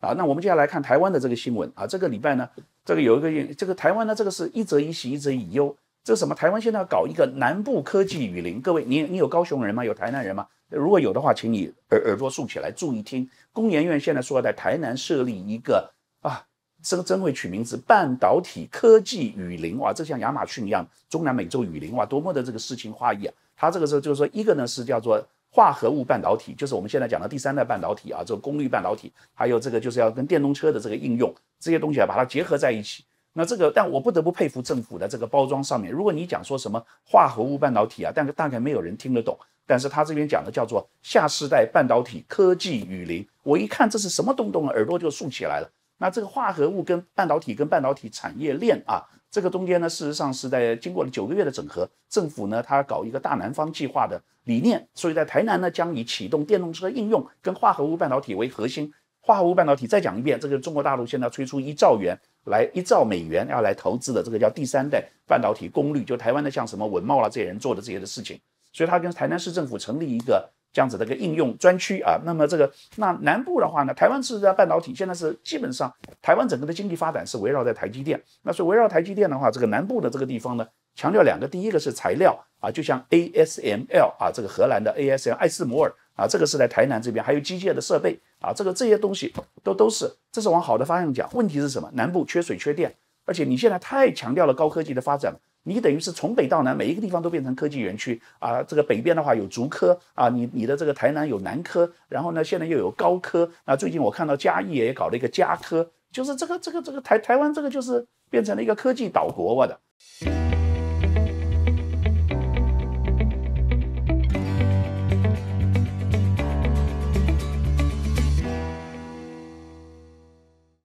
啊，那我们接下来看台湾的这个新闻啊，这个礼拜呢，这个有一个这个台湾呢，这个是一则以喜一则以忧。这什么？台湾现在要搞一个南部科技雨林。各位，你你有高雄人吗？有台南人吗？如果有的话，请你耳耳朵竖起来，注意听。工研院现在说要在台南设立一个啊，真真会取名字，半导体科技雨林哇，这像亚马逊一样，中南美洲雨林哇，多么的这个诗情画意啊！它这个时候就是说一个呢是叫做。化合物半导体就是我们现在讲的第三代半导体啊，这个功率半导体，还有这个就是要跟电动车的这个应用这些东西啊，把它结合在一起。那这个，但我不得不佩服政府的这个包装上面，如果你讲说什么化合物半导体啊，但是大概没有人听得懂，但是他这边讲的叫做下世代半导体科技雨林，我一看这是什么东东，耳朵就竖起来了。那这个化合物跟半导体跟半导体产业链啊，这个中间呢，事实上是在经过了九个月的整合，政府呢，它搞一个大南方计划的理念，所以在台南呢，将以启动电动车应用跟化合物半导体为核心，化合物半导体再讲一遍，这个中国大陆现在推出一兆元来一兆美元要来投资的，这个叫第三代半导体功率，就台湾的像什么文茂啊、这些人做的这些的事情。所以它跟台南市政府成立一个这样子的一个应用专区啊。那么这个那南部的话呢，台湾是造半导体现在是基本上台湾整个的经济发展是围绕在台积电。那所以围绕台积电的话，这个南部的这个地方呢，强调两个，第一个是材料啊，就像 ASML 啊，这个荷兰的 ASL 艾斯摩尔啊，这个是在台南这边，还有机械的设备啊，这个这些东西都都是，这是往好的方向讲。问题是什么？南部缺水缺电，而且你现在太强调了高科技的发展。你等于是从北到南，每一个地方都变成科技园区啊！这个北边的话有竹科啊，你你的这个台南有南科，然后呢，现在又有高科啊。最近我看到嘉义也搞了一个嘉科，就是这个这个这个台台湾这个就是变成了一个科技岛国我的。